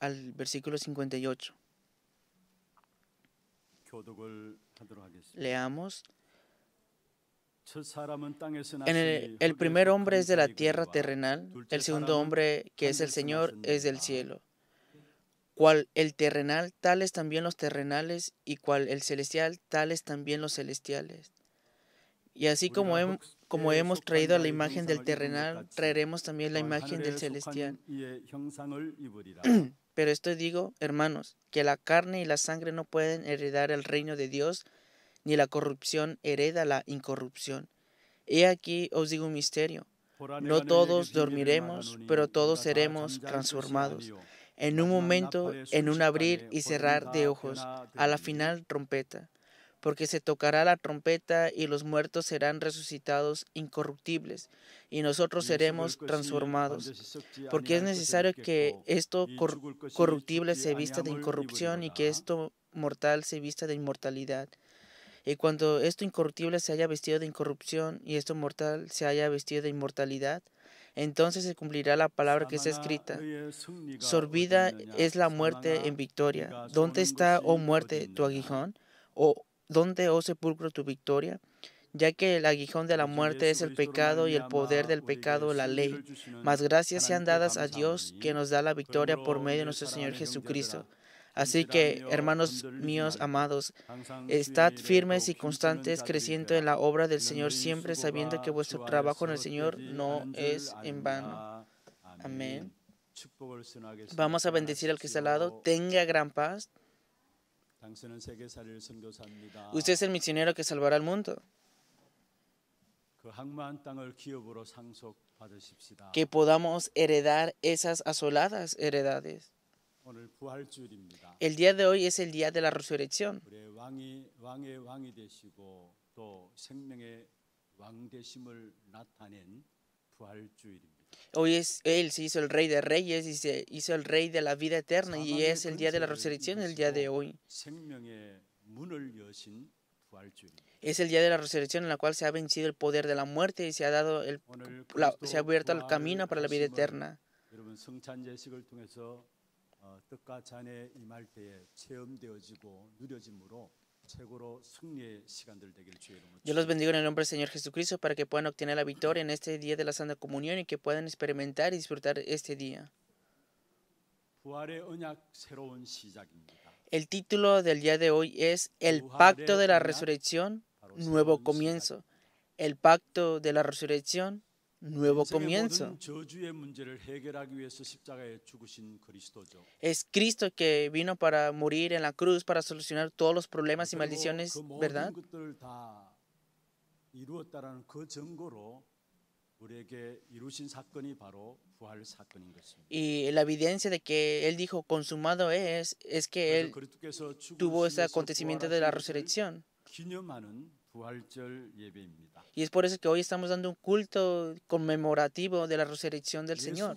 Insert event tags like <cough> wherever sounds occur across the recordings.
al versículo 58. Leamos. el, el, primer hombre es de la tierra terrenal, el segundo hombre, que es el Señor, es del cielo. Cual el terrenal, tales también los terrenales, y cual el celestial, tales también los celestiales. Y así como, eh, hemos traído la imagen del terrenal, traeremos también la imagen del celestial. Eh, <clears throat> pero esto digo, hermanos, que la carne y la sangre no pueden heredar el reino de Dios, ni la corrupción hereda la incorrupción. He aquí os digo un misterio. No todos dormiremos, pero todos seremos transformados. En un momento, en un abrir y cerrar de ojos, a la final trompeta porque se tocará la trompeta y los muertos serán resucitados incorruptibles y nosotros seremos transformados, porque es necesario que esto corruptible se vista de incorrupción y que esto mortal se vista de inmortalidad. Y cuando esto incorruptible se haya vestido de incorrupción y esto mortal se haya vestido de inmortalidad, entonces se cumplirá la palabra que está escrita. Sorbida es la muerte en victoria. ¿Dónde está, oh muerte, tu aguijón? ¿O ¿Dónde, oh sepulcro, tu victoria? Ya que el aguijón de la muerte es el pecado y el poder del pecado la ley. Mas gracias sean dadas a Dios que nos da la victoria por medio de nuestro Señor Jesucristo. Así que, hermanos míos amados, estad firmes y constantes, creciendo en la obra del Señor, siempre sabiendo que vuestro trabajo en el Señor no es en vano. Amén. Vamos a bendecir al que está al lado. Tenga gran paz. Usted es el misionero que salvará al mundo. Que podamos heredar esas asoladas heredades. El día de hoy es el día de la resurrección. Hoy es, Él se hizo el Rey de Reyes y se hizo el Rey de la vida eterna y es el día de la resurrección, el día de hoy. Es el día de la resurrección en la cual se ha vencido el poder de la muerte y se ha, dado se ha abierto el camino para la vida eterna. Yo los bendigo en el nombre del Señor Jesucristo para que puedan obtener la victoria en este día de la Santa Comunión y que puedan experimentar y disfrutar este día. El título del día de hoy es El pacto de la resurrección, nuevo comienzo. El pacto de la resurrección, nuevo comienzo. Es Cristo que vino para morir en la cruz, para solucionar todos los problemas y maldiciones, ¿verdad? Y la evidencia de que Él dijo consumado es, es que Él tuvo ese acontecimiento de la resurrección. Y es por eso que hoy estamos dando un culto conmemorativo de la resurrección del Señor.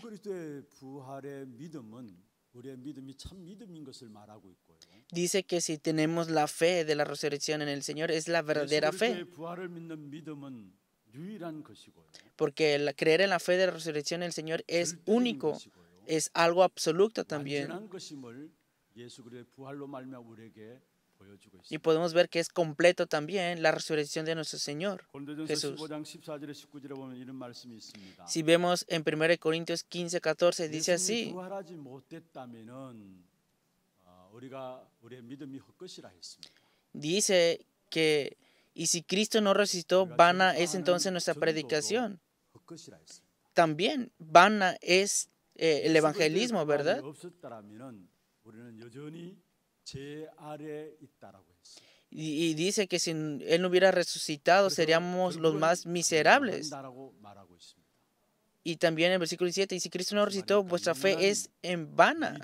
Dice que si tenemos la fe de la resurrección en el Señor es la verdadera fe. Porque el creer en la fe de la resurrección en el Señor es único, es algo absoluto también. Y podemos ver que es completo también la resurrección de nuestro Señor Jesús. Si vemos en 1 Corintios 15, 14, dice así. Dice que, y si Cristo no resucitó, vana es entonces nuestra predicación. También vana es eh, el evangelismo, ¿verdad? Y, dice que si Él no hubiera resucitado seríamos los más miserables. Y también el versículo 17, y si Cristo no resucitó, vuestra fe es en vana.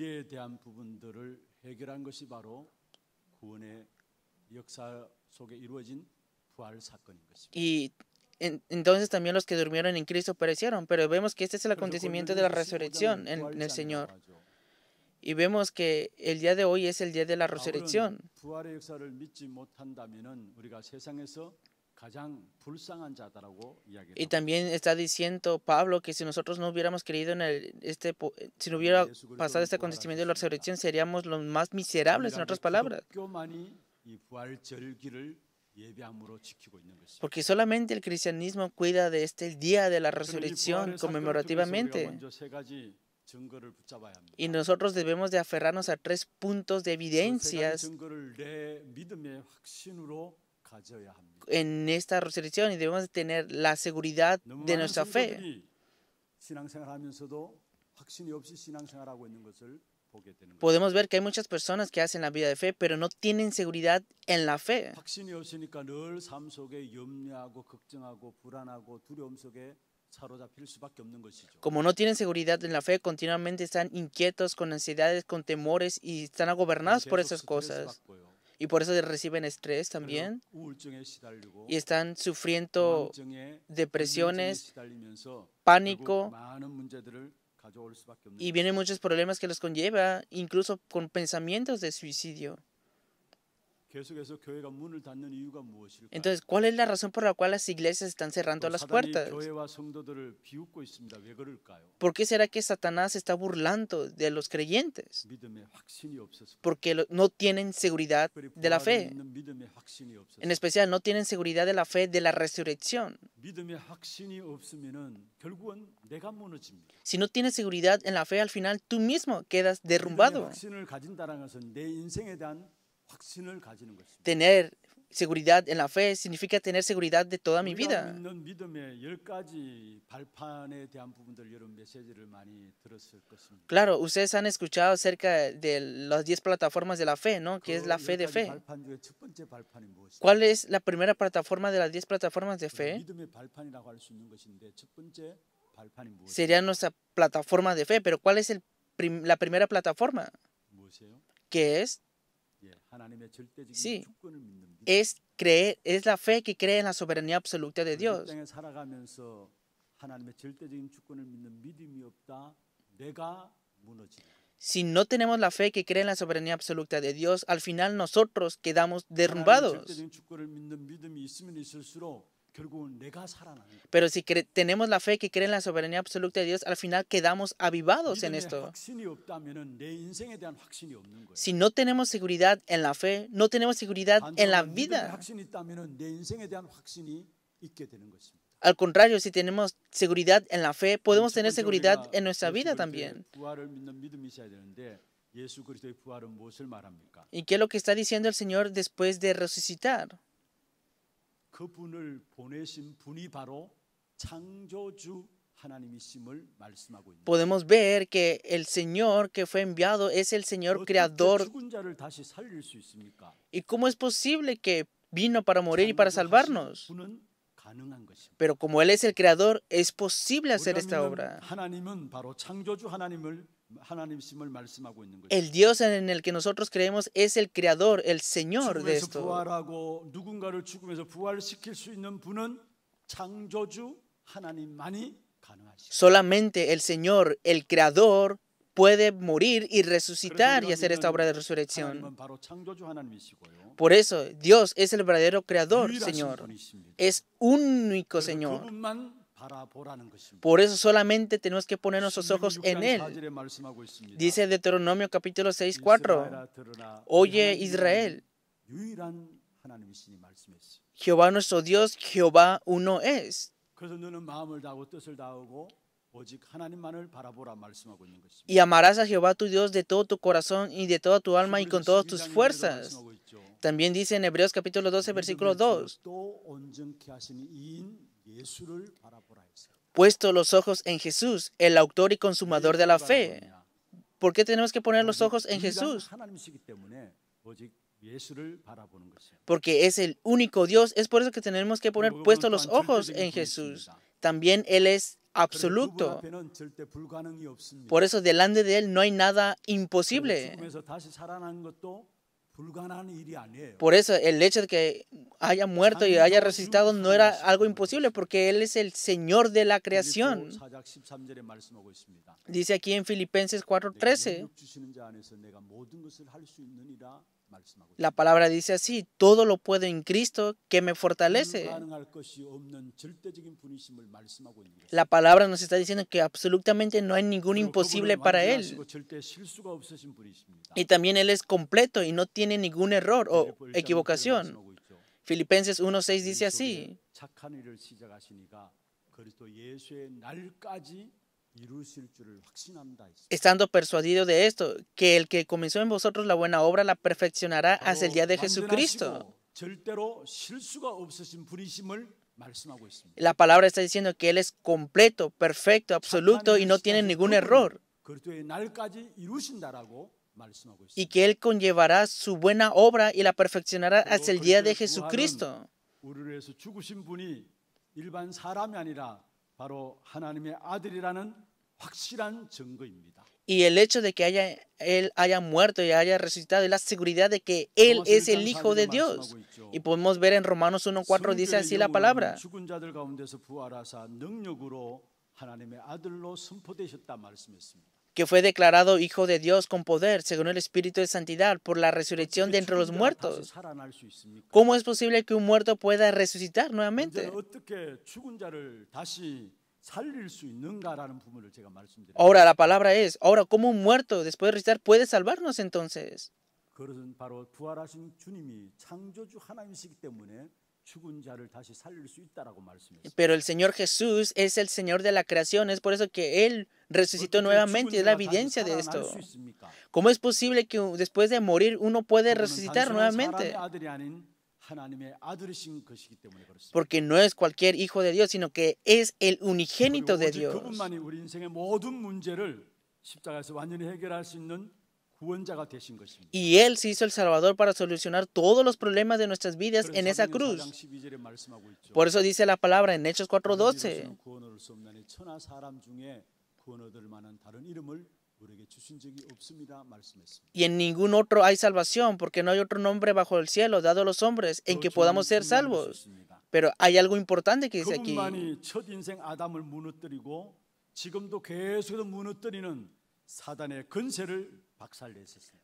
Y entonces también los que durmieron en Cristo perecieron, pero vemos que este es el acontecimiento de la resurrección en el Señor. Y vemos que el día de hoy es el día de la resurrección. Y también está diciendo Pablo que si nosotros no hubiéramos creído en el, este, eh, si no hubiera pasado este acontecimiento de la resurrección, seríamos los más miserables, en otras palabras. Porque solamente el cristianismo cuida de este día de la resurrección conmemorativamente. Y nosotros debemos de aferrarnos a tres puntos de evidencias en esta resurrección y debemos de tener la seguridad de nuestra fe. Podemos ver que hay muchas personas que hacen la vida de fe, pero no tienen seguridad en la fe. Como no tienen seguridad en la fe, continuamente están inquietos, con ansiedades, con temores y están agobernados por esas cosas. Y por eso reciben estrés también. Y están sufriendo depresiones, pánico. Y vienen muchos problemas que los conlleva, incluso con pensamientos de suicidio. Entonces, ¿cuál es la razón por la cual las iglesias están cerrando las puertas? ¿Por qué será que Satanás está burlando de los creyentes? Porque no tienen seguridad de la fe. En especial, no tienen seguridad de la fe de la resurrección. Si no tienes seguridad en la fe, al final tú mismo quedas derrumbado. Tener seguridad en la fe significa tener seguridad de toda mi vida. Claro, ustedes han escuchado acerca de las 10 plataformas de la fe, ¿no? Que es la fe de fe. ¿Cuál es la primera plataforma de las 10 plataformas de fe? Sería nuestra plataforma de fe, pero ¿cuál es la primera plataforma? ¿Qué es Sí, es, creer, es la fe que cree en la soberanía absoluta de Dios. Si no tenemos la fe que cree en la soberanía absoluta de Dios, al final nosotros quedamos derrumbados. Pero si tenemos la fe que cree en la soberanía absoluta de Dios, al final quedamos avivados en esto. Si no tenemos seguridad en la fe, no tenemos seguridad en la vida. Al contrario, si tenemos seguridad en la fe, podemos tener seguridad en nuestra vida también. ¿Y qué es lo que está diciendo el Señor después de resucitar? Podemos ver que el Señor que fue enviado es el Señor creador. ¿Y cómo es posible que vino para morir y para salvarnos? Pero como Él es el creador, es posible hacer esta obra. El Dios en el que nosotros creemos es el creador, el Señor de esto. Solamente el Señor, el creador, puede morir y resucitar y hacer esta obra de resurrección. Por eso, Dios es el verdadero creador, Señor. Es único Señor. Por eso solamente tenemos que poner nuestros ojos en Él. Dice Deuteronomio capítulo 6, 4. Oye Israel, Jehová nuestro Dios, Jehová uno es. Y amarás a Jehová tu Dios de todo tu corazón y de toda tu alma y con todas tus fuerzas. También dice en Hebreos capítulo 12, versículo 2. Puesto los ojos en Jesús, el autor y consumador de la fe. ¿Por qué tenemos que poner los ojos en Jesús? Porque es el único Dios. Es por eso que tenemos que poner puestos los ojos en Jesús. También Él es absoluto. Por eso delante de Él no hay nada imposible. Por eso el hecho de que haya muerto y haya resucitado no era algo imposible porque Él es el Señor de la creación. Dice aquí en Filipenses 4:13. La palabra dice así, todo lo puedo en Cristo que me fortalece. La palabra nos está diciendo que absolutamente no hay ningún imposible para Él. Y también Él es completo y no tiene ningún error o equivocación. Filipenses 1.6 dice así. Estando persuadido de esto, que el que comenzó en vosotros la buena obra la perfeccionará hasta el día de Jesucristo. La palabra está diciendo que Él es completo, perfecto, absoluto y no tiene ningún error y que Él conllevará su buena obra y la perfeccionará hasta el día de Jesucristo. Y el hecho de que Él haya muerto y haya resucitado es la seguridad de que Él es el Hijo de Dios. Y podemos ver en Romanos 1.4 dice así la palabra que fue declarado Hijo de Dios con poder, según el Espíritu de Santidad, por la resurrección de entre los muertos. ¿Cómo es posible que un muerto pueda resucitar nuevamente? Ahora la palabra es, ahora cómo un muerto después de resucitar puede salvarnos entonces. Pero el Señor Jesús es el Señor de la creación, es por eso que Él resucitó nuevamente, es la evidencia de esto. ¿Cómo es posible que después de morir uno puede resucitar nuevamente? Porque no es cualquier hijo de Dios, sino que es el unigénito de Dios. Y Él se hizo el Salvador para solucionar todos los problemas de nuestras vidas en esa cruz. Por eso dice la palabra en Hechos 4:12. Y en ningún otro hay salvación, porque no hay otro nombre bajo el cielo dado a los hombres en que podamos ser salvos. Pero hay algo importante que dice aquí.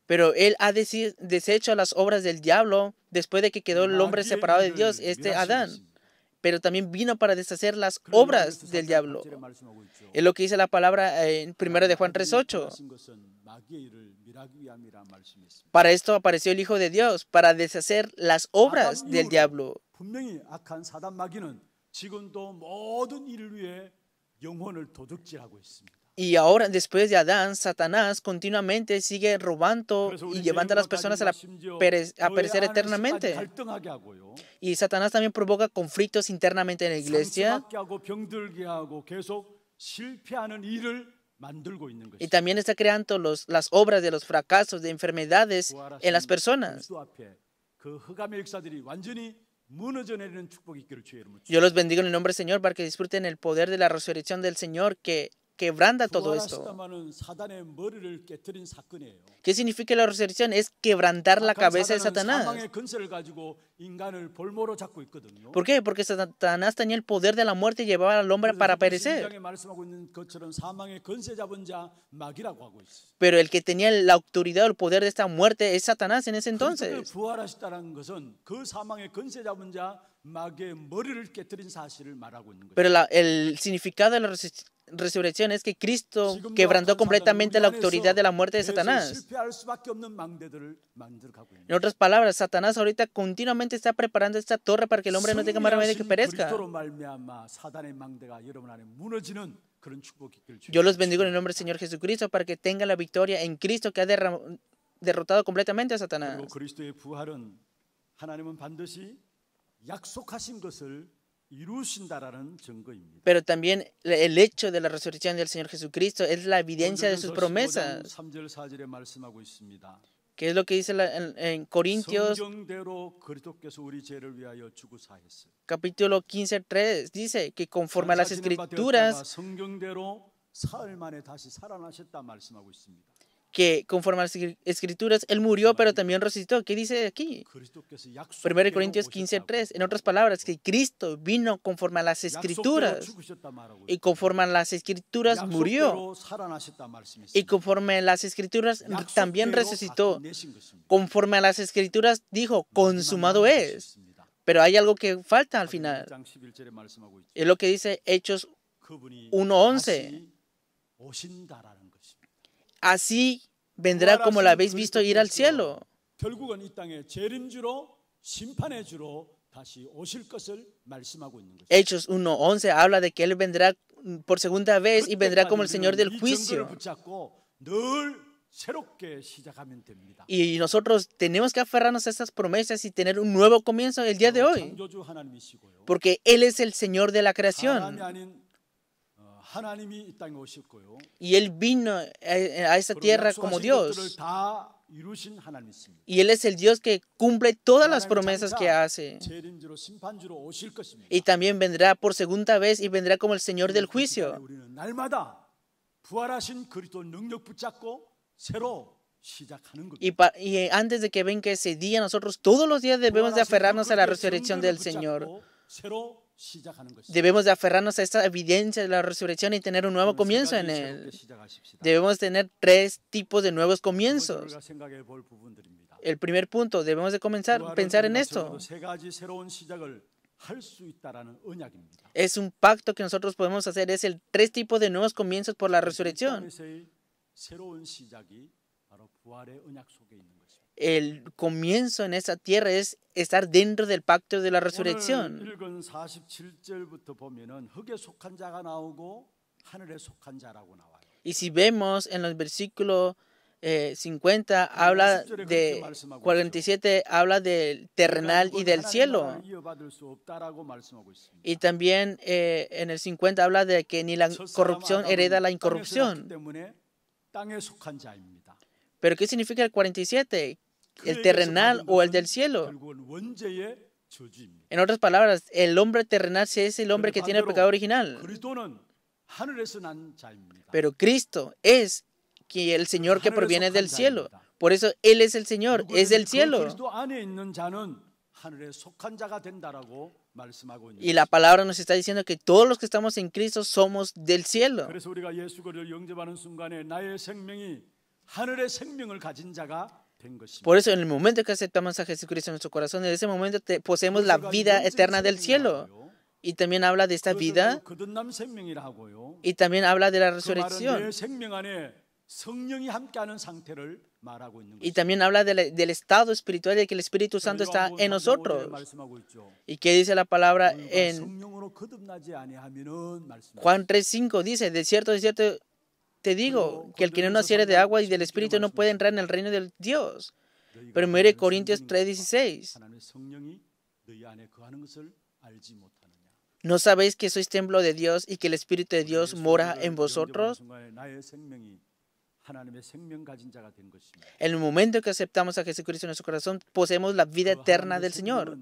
Pero él ha deshecho las obras del diablo después de que quedó el hombre separado de Dios, este Adán. Pero también vino para deshacer las obras del diablo. Es lo que dice la palabra eh, en 1 de Juan 3.8. Para esto apareció el Hijo de Dios, para deshacer las obras del diablo. Y ahora, después de Adán, Satanás continuamente sigue robando y llevando a las personas a, perecer eternamente. Y Satanás también provoca conflictos internamente en la iglesia. Y también está creando los, las obras de los fracasos, de enfermedades en las personas. Yo los bendigo en el nombre del Señor para que disfruten el poder de la resurrección del Señor que quebranta todo esto. ¿Qué significa la resurrección? Es quebrantar la cabeza de Satanás. ¿Por qué? Porque Satanás tenía el poder de la muerte y llevaba al hombre para perecer. Pero el que tenía la autoridad o el poder de esta muerte es Satanás en ese entonces. Pero el significado de la resurrección es que Cristo quebrantó completamente la autoridad de la muerte de Satanás. En otras palabras, Satanás ahorita continuamente está preparando esta torre para que el hombre no tenga más de que perezca. Yo los bendigo en el nombre del Señor Jesucristo para que tenga la victoria en Cristo que ha derrotado completamente a Satanás. Pero también el hecho de la resurrección del Señor Jesucristo es la evidencia de sus promesas. Que es lo que dice en, en, Corintios capítulo 15, 3, dice que conforme a las escrituras, que conforme a las escrituras, Él murió, pero también resucitó. ¿Qué dice aquí? 1 Corintios 15:3. Pues, en otras palabras, que Cristo vino conforme a las escrituras. Y conforme a las escrituras murió. Y conforme a las escrituras también resucitó. Conforme a las escrituras dijo, consumado es. Pero hay algo que falta al final. Es lo que dice Hechos 1:11 así vendrá como la habéis visto ir al cielo. Hechos 1.11 habla de que Él vendrá por segunda vez y vendrá como el Señor del juicio. Y nosotros tenemos que aferrarnos a estas promesas y tener un nuevo comienzo el día de hoy. Porque Él es el Señor de la creación. Y él vino a esta tierra como Dios. Y Él es el Dios que cumple todas las promesas que hace. Y también vendrá por segunda vez y vendrá como el Señor del juicio. Y, antes de que venga ese día, nosotros todos los días debemos de aferrarnos a la resurrección del Señor. Debemos de aferrarnos a esta evidencia de la resurrección y tener un nuevo comienzo en él. Debemos tener tres tipos de nuevos comienzos. El primer punto, debemos de comenzar a pensar en esto. Es un pacto que nosotros podemos hacer, es el tres tipos de nuevos comienzos por la resurrección el comienzo en esa tierra es estar dentro del pacto de la resurrección. Y si vemos en los versículo 50, eh, habla de 47, habla del terrenal y del cielo. Y también eh, en el 50 habla de que ni la corrupción hereda la incorrupción. Pero ¿qué significa el 47? el terrenal o el del cielo. En otras palabras, el hombre terrenal es el hombre que tiene el pecado original. Pero Cristo es el Señor que proviene del cielo. Por eso Él es el Señor, es del cielo. Y la palabra nos está diciendo que todos los que estamos en Cristo somos del cielo. Por eso, en el momento que aceptamos a Jesucristo en nuestro corazón, en ese momento te, poseemos la vida eterna del cielo. Y también habla de esta vida. Y también habla de la resurrección. Y también habla del estado espiritual de que el Espíritu Santo está en nosotros. ¿Y qué dice la palabra en Juan 3.5? Dice, de cierto, de cierto, te digo que el que no naciere de agua y del Espíritu no puede entrar en el reino de Dios. Pero Corintios 3:16. ¿No sabéis que sois templo de Dios y que el Espíritu de Dios mora en vosotros? En el momento que aceptamos a Jesucristo en nuestro corazón, poseemos la vida eterna del Señor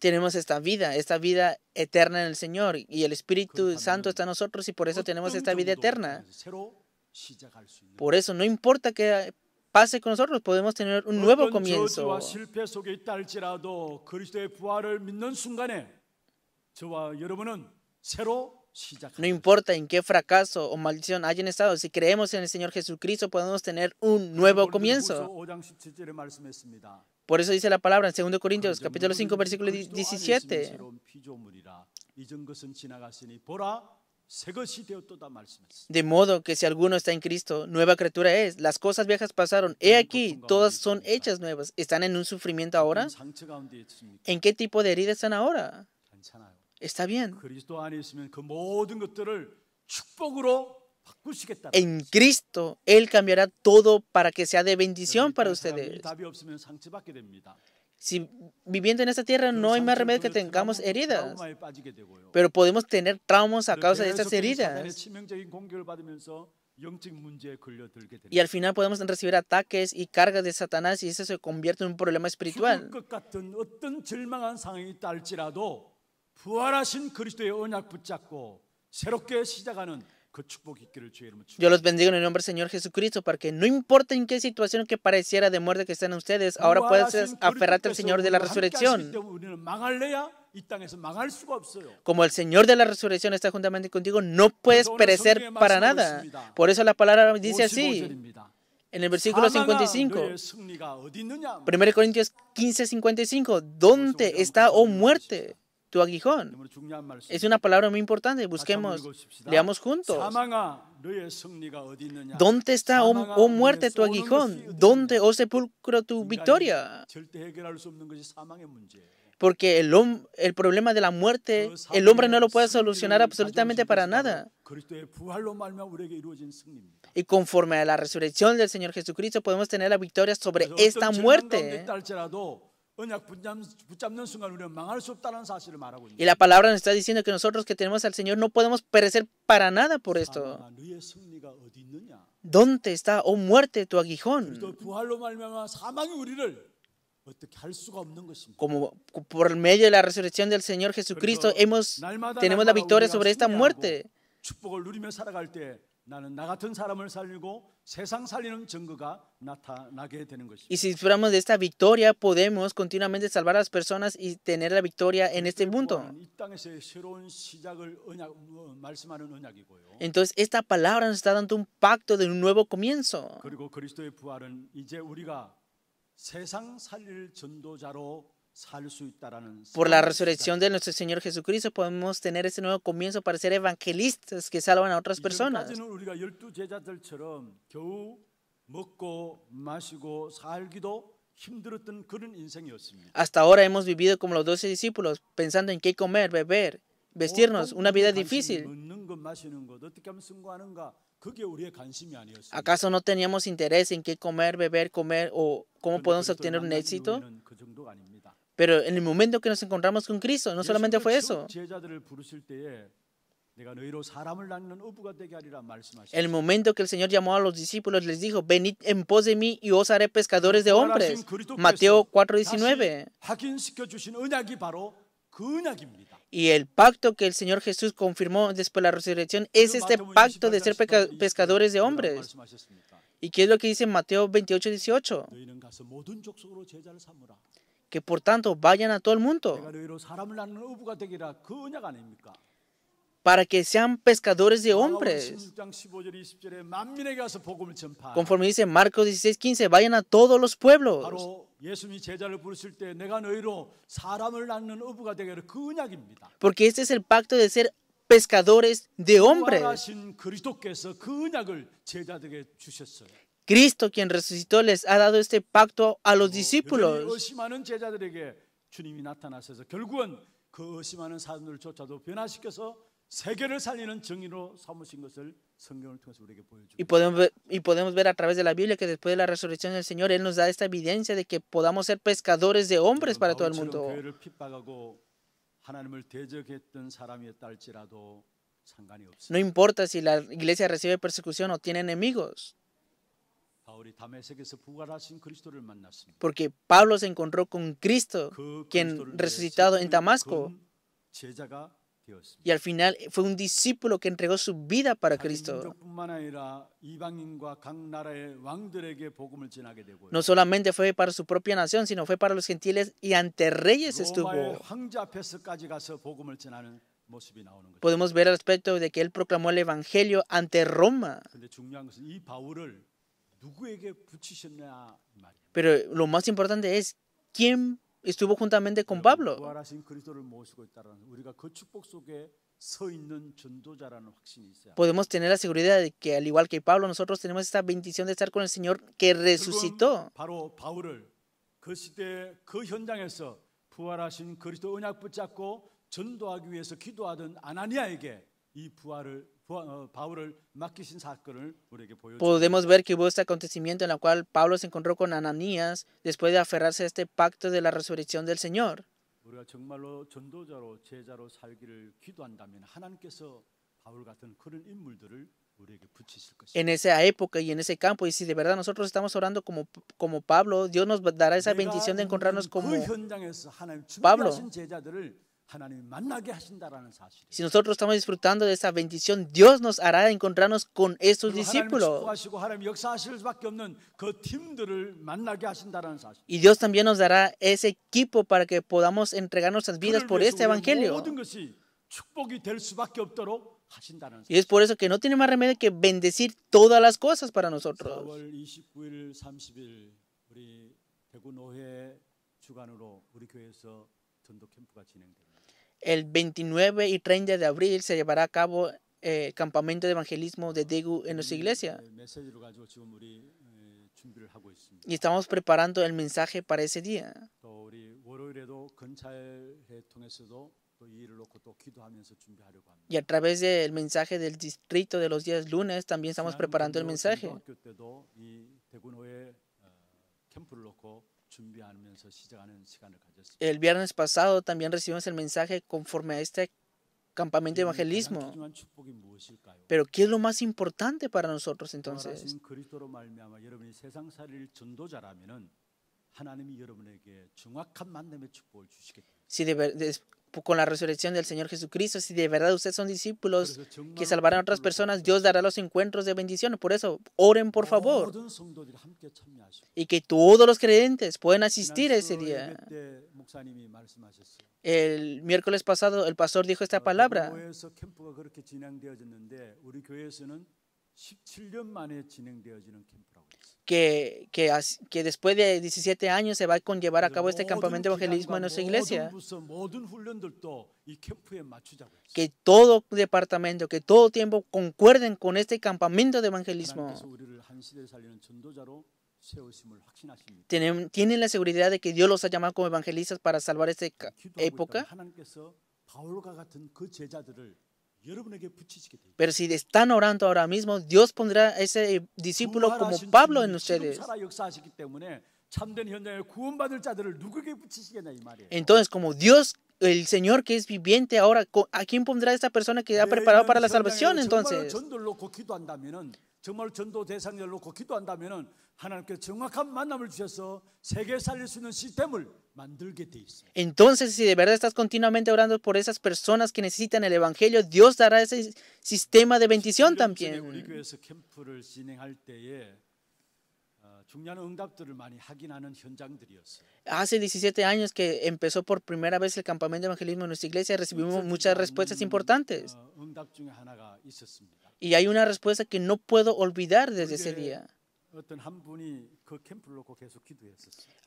tenemos esta vida, esta vida eterna en el Señor y el Espíritu Santo está en nosotros y por eso tenemos esta vida eterna. Por eso no importa qué pase con nosotros, podemos tener un nuevo comienzo. No importa en qué fracaso o maldición hayan estado, si creemos en el Señor Jesucristo podemos tener un nuevo comienzo. Por eso dice la palabra en 2 Corintios capítulo 5 versículo 17. De modo que si alguno está en Cristo, nueva criatura es. Las cosas viejas pasaron. He aquí, todas son hechas nuevas. ¿Están en un sufrimiento ahora? ¿En qué tipo de herida están ahora? Está bien. En Cristo, Él cambiará todo para que sea de bendición para ustedes. Si viviendo en esta tierra no hay más remedio que tengamos heridas, pero podemos tener traumas a causa de estas heridas. Y al final podemos recibir ataques y cargas de Satanás y eso se convierte en un problema espiritual. Yo los bendigo en el nombre del Señor Jesucristo para que no importa en qué situación que pareciera de muerte que estén ustedes, ahora puedes aferrarte al Señor de la resurrección. Como el Señor de la resurrección está juntamente contigo, no puedes perecer para nada. Por eso la palabra dice así. En el versículo 55, 1 Corintios 15, 55, ¿dónde está, o oh muerte? aguijón. Es una palabra muy importante. Busquemos, leamos juntos. ¿Dónde está, oh, oh muerte, tu aguijón? ¿Dónde, oh sepulcro, tu victoria? Porque el, el problema de la muerte, el hombre no lo puede solucionar absolutamente para nada. Y conforme a la resurrección del Señor Jesucristo, podemos tener la victoria sobre esta muerte y la palabra nos está diciendo que nosotros que tenemos al Señor no podemos perecer para nada por esto. ¿Dónde está, oh muerte, tu aguijón? Como por medio de la resurrección del Señor Jesucristo hemos, tenemos la victoria sobre esta muerte. Y si esperamos de esta victoria, podemos continuamente salvar a las personas y tener la victoria en este mundo. Entonces, esta palabra nos está dando un pacto de un nuevo comienzo. Por la resurrección de nuestro Señor Jesucristo podemos tener ese nuevo comienzo para ser evangelistas que salvan a otras personas. Hasta ahora hemos vivido como los doce discípulos, pensando en qué comer, beber, vestirnos, una vida difícil. ¿Acaso no teníamos interés en qué comer, beber, comer o cómo podemos obtener un éxito? Pero en el momento que nos encontramos con Cristo, no solamente fue eso. El momento que el Señor llamó a los discípulos, les dijo, venid en pos de mí y os haré pescadores de hombres. Mateo 4:19. Y el pacto que el Señor Jesús confirmó después de la resurrección es este pacto de ser pescadores de hombres. ¿Y qué es lo que dice Mateo 28, 18? que por tanto vayan a todo el mundo para que sean pescadores de hombres. Conforme dice Marcos 16.15. vayan a todos los pueblos. Porque este es el pacto de ser pescadores de hombres Cristo quien resucitó les ha dado este pacto a los discípulos. Y podemos, ver, y podemos ver a través de la Biblia que después de la resurrección del Señor, Él nos da esta evidencia de que podamos ser pescadores de hombres para todo el mundo. No importa si la iglesia recibe persecución o tiene enemigos. Porque Pablo se encontró con Cristo, quien resucitado en Damasco. Y al final fue un discípulo que entregó su vida para Cristo. No solamente fue para su propia nación, sino fue para los gentiles y ante reyes estuvo. Podemos ver al aspecto de que él proclamó el Evangelio ante Roma. Pero lo más importante es quién estuvo juntamente con Pablo. Podemos tener la seguridad de que al igual que Pablo, nosotros tenemos esta bendición de estar con el Señor que resucitó. Podemos ver que hubo este acontecimiento en el cual Pablo se encontró con Ananías después de aferrarse a este pacto de la resurrección del Señor. En esa época y en ese campo, y si de verdad nosotros estamos orando como, como Pablo, Dios nos dará esa bendición de encontrarnos como Pablo. Si nosotros estamos disfrutando de esa bendición, Dios nos hará encontrarnos con esos discípulos. Y Dios también nos dará ese equipo para que podamos entregar nuestras vidas por este Evangelio. Y es por eso que no tiene más remedio que bendecir todas las cosas para nosotros. El 29 y 30 de abril se llevará a cabo eh, el campamento de evangelismo de Degu en nuestra iglesia. Eh, y estamos preparando el mensaje para ese día. Y a través del mensaje del distrito de los días lunes también estamos preparando el mensaje. El viernes pasado también recibimos el mensaje conforme a este campamento de evangelismo. Pero ¿qué es lo más importante para nosotros entonces? Si de, con la resurrección del Señor Jesucristo, si de verdad ustedes son discípulos pues que salvarán a otras personas, Dios dará los encuentros de bendición. Por eso, oren por favor. Y que todos los creyentes puedan asistir a ese día. El miércoles pasado el pastor dijo esta palabra que, que, después de 17 años se va a conllevar a cabo este campamento de evangelismo en nuestra iglesia. Que todo departamento, que todo tiempo concuerden con este campamento de evangelismo. Tienen, tienen la seguridad de que Dios los ha llamado como evangelistas para salvar esta época. Pero si están orando ahora mismo, Dios pondrá a ese eh, discípulo como Pablo en ustedes. Entonces, como Dios, el Señor que es viviente ahora, ¿a quién pondrá esta persona que ha preparado para la salvación entonces? Entonces si de verdad estás continuamente orando por esas personas que necesitan el evangelio, Dios dará ese sistema de bendición también. Hace 17 años que empezó por primera vez el campamento de evangelismo en nuestra iglesia, recibimos muchas respuestas importantes. Y hay una respuesta que no puedo olvidar desde ese día.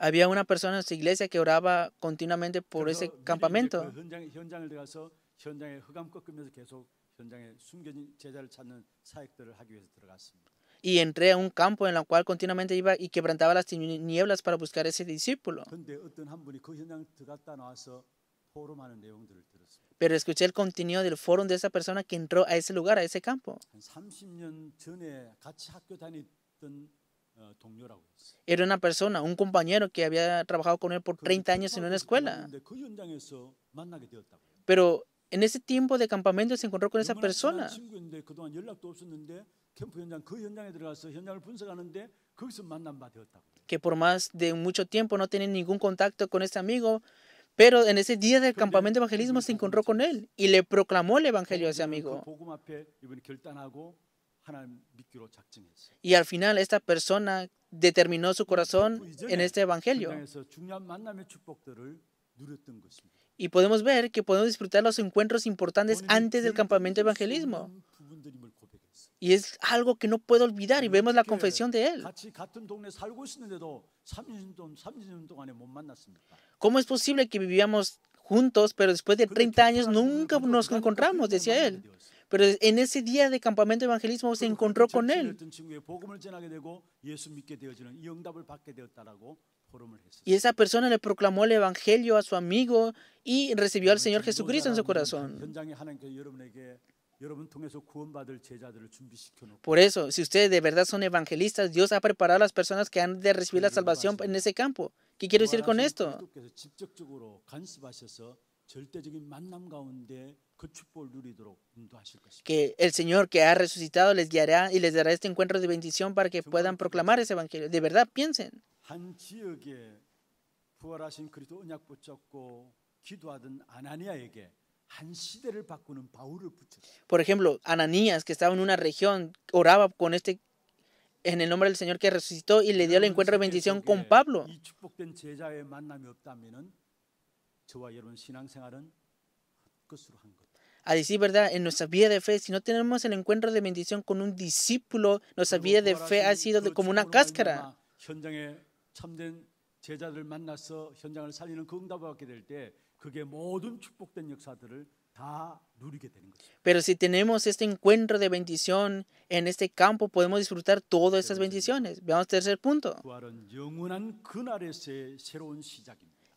Había una persona en su iglesia que oraba continuamente por ese campamento. Y entré a un campo en el cual continuamente iba y quebrantaba las tinieblas para buscar ese discípulo. Pero escuché el contenido del foro de esa persona que entró a ese lugar, a ese campo. Era una persona, un compañero que había trabajado con él por 30 años en una escuela. Pero en ese tiempo de campamento se encontró con esa persona. Que por más de mucho tiempo no tenía ningún contacto con ese amigo, pero en ese día del campamento de evangelismo se encontró con él y le proclamó el evangelio a ese amigo. Y al final esta persona determinó su corazón en este evangelio. Y podemos ver que podemos disfrutar los encuentros importantes antes del campamento de evangelismo. Y es algo que no puedo olvidar y vemos la confesión de él. ¿Cómo es posible que vivíamos juntos, pero después de 30 años nunca nos encontramos? Decía él. Pero en ese día de campamento de evangelismo se encontró con él. Y esa persona le proclamó el Evangelio a su amigo y recibió al Señor Jesucristo en su corazón. Por eso, si ustedes de verdad son evangelistas, Dios ha preparado a las personas que han de recibir la salvación en ese campo. ¿Qué quiero decir con esto? Que el Señor que ha resucitado les guiará y les dará este encuentro de bendición para que puedan proclamar ese evangelio. De verdad, piensen. Por ejemplo, Ananías, que estaba en una región, oraba con este en el nombre del Señor que resucitó y le dio el encuentro de bendición con Pablo. A decir verdad, en nuestra vida de fe, si no tenemos el encuentro de bendición con un discípulo, nuestra vida de fe ha sido como una cáscara. Pero si tenemos este encuentro de bendición en este campo, podemos disfrutar todas estas bendiciones. Veamos tercer punto.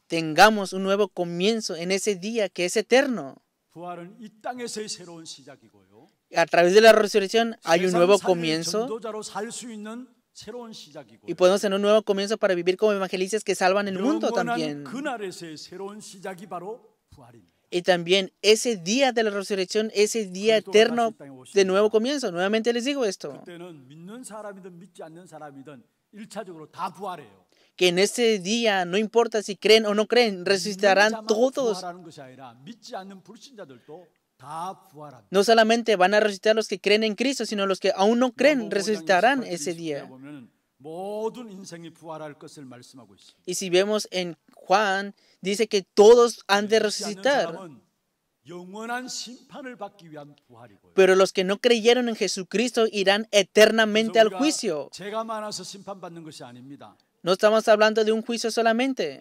Tengamos un nuevo comienzo en ese día que es eterno. A través de la resurrección hay un nuevo comienzo y podemos tener un nuevo comienzo para vivir como evangelistas que salvan el mundo también. Y también ese día de la resurrección, ese día eterno de nuevo comienzo. Nuevamente les digo esto. Que en ese día, no importa si creen o no creen, resucitarán todos. No solamente van a resucitar los que creen en Cristo, sino los que aún no creen resucitarán ese día. Y si vemos en Juan, dice que todos han de resucitar. Pero los que no creyeron en Jesucristo irán eternamente al juicio. No estamos hablando de un juicio solamente.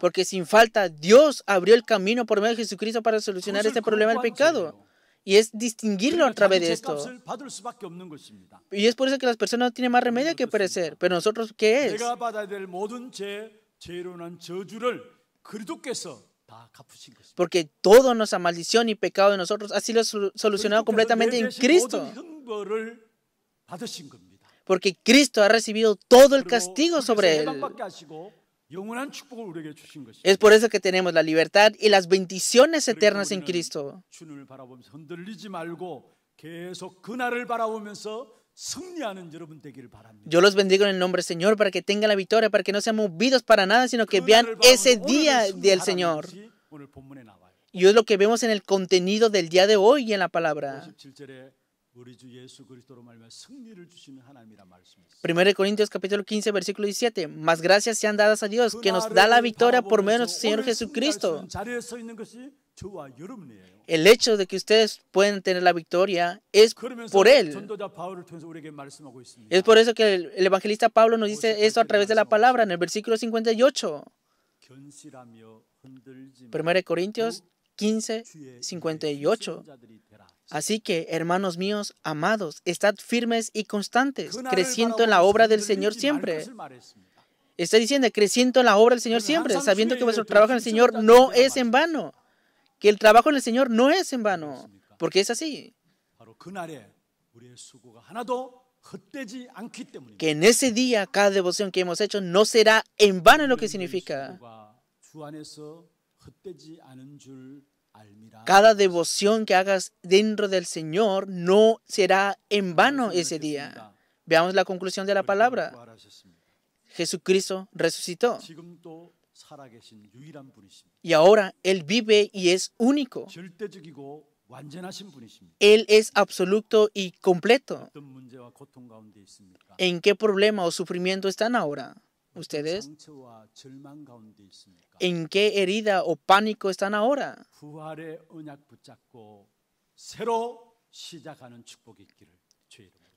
Porque sin falta Dios abrió el camino por medio de Jesucristo para solucionar este problema del pecado. Y es distinguirlo a través de esto. Y es por eso que las personas no tienen más remedio que perecer. Pero nosotros, ¿qué es? Porque toda nuestra maldición y pecado de nosotros ha sido solucionado completamente en Cristo. Porque Cristo ha recibido todo el castigo sobre él. Es por eso que tenemos la libertad y las bendiciones eternas en Cristo. Yo los bendigo en el nombre del Señor para que tengan la victoria, para que no sean movidos para nada, sino que vean ese día del Señor. Y es lo que vemos en el contenido del día de hoy y en la palabra. 1 Corintios capítulo 15 versículo 17. Más gracias sean dadas a Dios que nos da la victoria por medio de nuestro Señor Jesucristo. El hecho de que ustedes pueden tener la victoria es por Él. Es por eso que el evangelista Pablo nos dice esto a través de la palabra en el versículo 58. 1 Corintios 15, 58. Así que, hermanos míos, amados, estad firmes y constantes, creciendo en la obra del Señor siempre. Está diciendo, creciendo en la obra del Señor siempre, sabiendo que vuestro trabajo en el Señor no es en vano, que el trabajo en el Señor no es en vano, porque es así. Que en ese día cada devoción que hemos hecho no será en vano en lo que significa. Cada devoción que hagas dentro del Señor no será en vano ese día. Veamos la conclusión de la palabra. Jesucristo resucitó. Y ahora Él vive y es único. Él es absoluto y completo. ¿En qué problema o sufrimiento están ahora? ustedes? ¿En qué herida o pánico están ahora?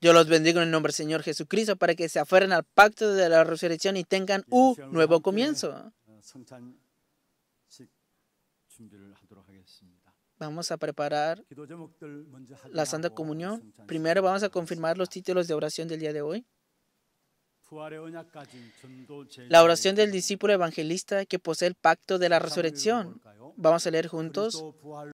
Yo los bendigo en el nombre del Señor Jesucristo para que se aferren al pacto de la resurrección y tengan un nuevo comienzo. Eh, vamos a preparar la Santa Comunión. Primero vamos a confirmar los títulos de oración del día de hoy. La oración del discípulo evangelista que posee el pacto de la resurrección. Vamos a leer juntos.